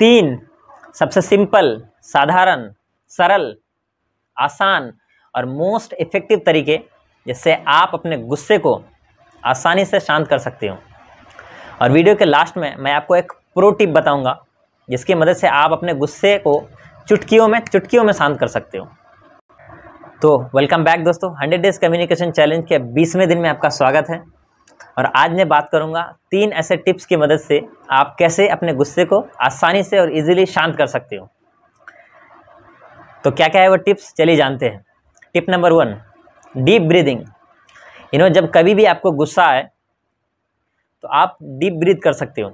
तीन सबसे सिंपल साधारण सरल आसान और मोस्ट इफ़ेक्टिव तरीके जिससे आप अपने गुस्से को आसानी से शांत कर सकते हो और वीडियो के लास्ट में मैं आपको एक प्रो टिप बताऊंगा जिसकी मदद से आप अपने गुस्से को चुटकियों में चुटकियों में शांत कर सकते हो तो वेलकम बैक दोस्तों 100 डेज कम्युनिकेशन चैलेंज के 20वें दिन में आपका स्वागत है और आज मैं बात करूंगा तीन ऐसे टिप्स की मदद से आप कैसे अपने गुस्से को आसानी से और इजीली शांत कर सकते हो तो क्या क्या है वो टिप्स चलिए जानते हैं tip number one deep breathing you know जब कभी भी आपको गुस्सा आए तो आप डीप ब्रीथ कर सकते हो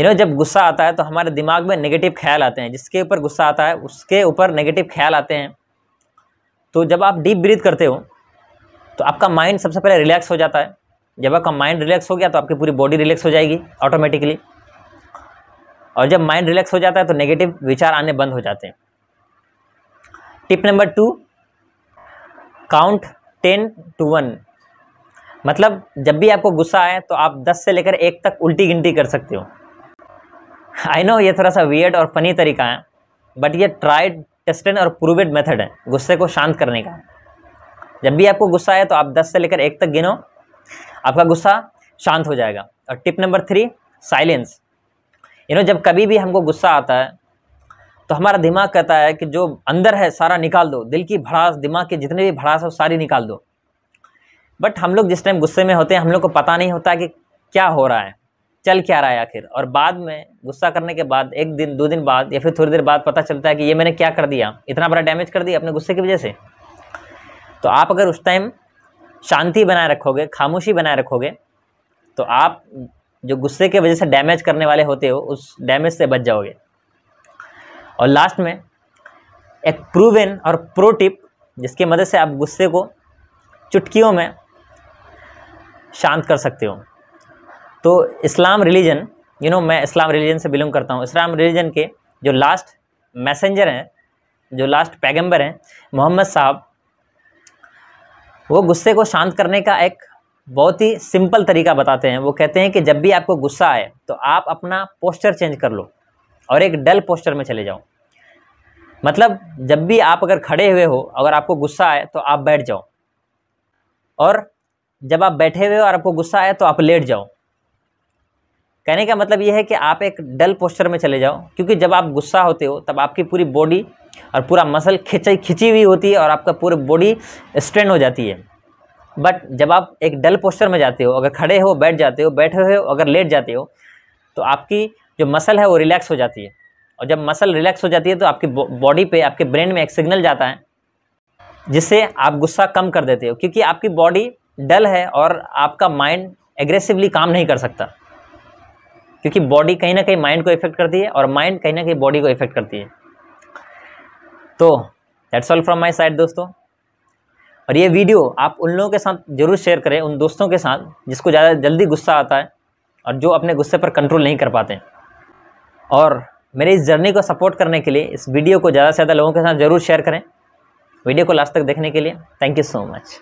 यू नो जब गुस्सा आता है तो हमारे दिमाग में नेगेटिव ख्याल आते हैं जिसके ऊपर गुस्सा आता है उसके ऊपर नेगेटिव ख्याल आते हैं तो जब आप डीप ब्रीथ करते हो तो आपका माइंड सबसे पहले रिलैक्स हो जाता है जब आपका माइंड रिलैक्स हो गया तो आपकी पूरी बॉडी रिलैक्स हो जाएगी ऑटोमेटिकली और जब माइंड रिलैक्स हो जाता है तो नेगेटिव विचार आने बंद हो जाते हैं tip number two count ten to one मतलब जब भी आपको गुस्सा आए तो आप दस से लेकर एक तक उल्टी गिनती कर सकते हो आई नो ये थोड़ा सा वियर्ड और फनी तरीका है बट ये ट्राइड टेस्टेड और प्रूवेड मेथड है गुस्से को शांत करने का जब भी आपको गुस्सा आए तो आप दस से लेकर एक तक गिनो आपका गुस्सा शांत हो जाएगा और tip number three silence you know जब कभी भी हमको गुस्सा आता है तो हमारा दिमाग कहता है कि जो अंदर है सारा निकाल दो दिल की भड़ास दिमाग के जितने भी भड़ास है सारी निकाल दो बट हम लोग जिस टाइम गुस्से में होते हैं हम लोग को पता नहीं होता कि क्या हो रहा है चल क्या रहा है आखिर और बाद में गुस्सा करने के बाद एक दिन दो दिन बाद या फिर थोड़ी देर बाद पता चलता है कि ये मैंने क्या कर दिया इतना बड़ा डैमेज कर दिया अपने गुस्से की वजह से तो आप अगर उस टाइम शांति बनाए रखोगे खामोशी बनाए रखोगे तो आप जो गुस्से के वजह से डैमेज करने वाले होते हो उस डैमेज से बच जाओगे और लास्ट में एक प्रूवन और प्रो टिप जिसकी मदद से आप गुस्से को चुटकियों में शांत कर सकते हो तो इस्लाम रिलीजन यू नो मैं इस्लाम रिलीजन से बिलोंग करता हूँ इस्लाम रिलीजन के जो लास्ट मैसेंजर हैं जो लास्ट पैगंबर हैं मोहम्मद साहब वो गुस्से को शांत करने का एक बहुत ही सिंपल तरीका बताते हैं वो कहते हैं कि जब भी आपको गुस्सा आए तो आप अपना पोस्चर चेंज कर लो और एक डल पोस्चर में चले जाओ मतलब जब भी आप अगर खड़े हुए हो अगर आपको गुस्सा आए तो आप बैठ जाओ और जब आप बैठे हुए हो और आपको गुस्सा आए तो आप लेट जाओ कहने का मतलब ये है कि आप एक डल पोस्चर में चले जाओ क्योंकि जब आप गुस्सा होते हो तब आपकी पूरी बॉडी और पूरा मसल खिंचाई खिंची हुई होती है और आपका पूरे बॉडी स्ट्रेन हो जाती है बट जब आप एक डल पोस्चर में जाते हो अगर खड़े हो बैठ जाते हो बैठे हो अगर लेट जाते हो तो आपकी जो मसल है वो रिलैक्स हो जाती है और जब मसल रिलैक्स हो जाती है तो आपकी बॉडी पे आपके ब्रेन में एक सिग्नल जाता है जिससे आप गुस्सा कम कर देते हो क्योंकि आपकी बॉडी डल है और आपका माइंड एग्रेसिवली काम नहीं कर सकता क्योंकि बॉडी कहीं ना कहीं माइंड को इफेक्ट करती है और माइंड कहीं ना कहीं बॉडी को इफेक्ट करती है तो that's all from my side दोस्तों और ये वीडियो आप उन लोगों के साथ ज़रूर शेयर करें उन दोस्तों के साथ जिसको ज़्यादा जल्दी गुस्सा आता है और जो अपने गुस्से पर कंट्रोल नहीं कर पाते और मेरे इस जर्नी को सपोर्ट करने के लिए इस वीडियो को ज़्यादा से ज़्यादा लोगों के साथ ज़रूर शेयर करें वीडियो को लास्ट तक देखने के लिए थैंक यू सो मच